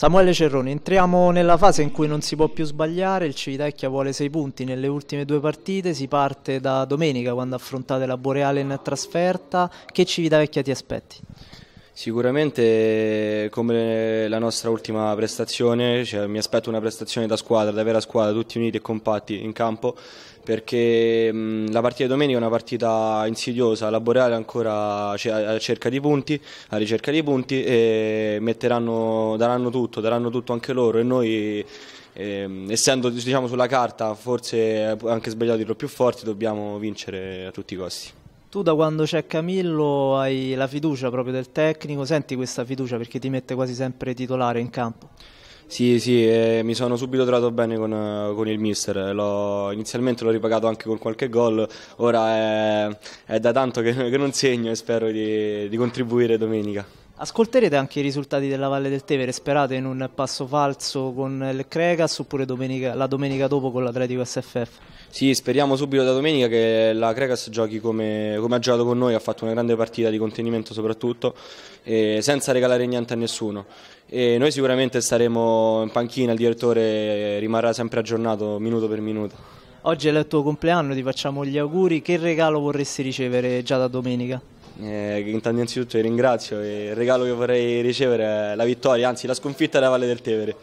Samuele Cerroni, entriamo nella fase in cui non si può più sbagliare, il Civitecchia vuole 6 punti nelle ultime due partite, si parte da domenica quando affrontate la Boreale in trasferta, che Civitavecchia ti aspetti? Sicuramente come la nostra ultima prestazione, cioè, mi aspetto una prestazione da squadra, da vera squadra, tutti uniti e compatti in campo, perché mh, la partita di domenica è una partita insidiosa, la Boreale ancora cioè, cerca di punti, alla ricerca di punti e daranno tutto, daranno tutto anche loro e noi eh, essendo diciamo, sulla carta forse anche sbagliati troppo più forti dobbiamo vincere a tutti i costi. Tu da quando c'è Camillo hai la fiducia proprio del tecnico, senti questa fiducia perché ti mette quasi sempre titolare in campo? Sì, sì, eh, mi sono subito trovato bene con, con il mister, inizialmente l'ho ripagato anche con qualche gol, ora è, è da tanto che, che, non segno e spero di, di contribuire domenica. Ascolterete anche i risultati della Valle del Tevere, sperate in un passo falso con il Cregas oppure domenica, la domenica dopo con l'Atletico SFF? Sì, speriamo subito da domenica che la Cregas giochi come, come, ha giocato con noi, ha fatto una grande partita di contenimento soprattutto, senza regalare niente a nessuno. E noi sicuramente staremo in panchina, il direttore rimarrà sempre aggiornato minuto per minuto. Oggi è il tuo compleanno, ti facciamo gli auguri. Che regalo vorresti ricevere già da domenica? Eh, intanto innanzitutto ti ringrazio il regalo che vorrei ricevere è la vittoria, anzi la sconfitta della Valle del Tevere.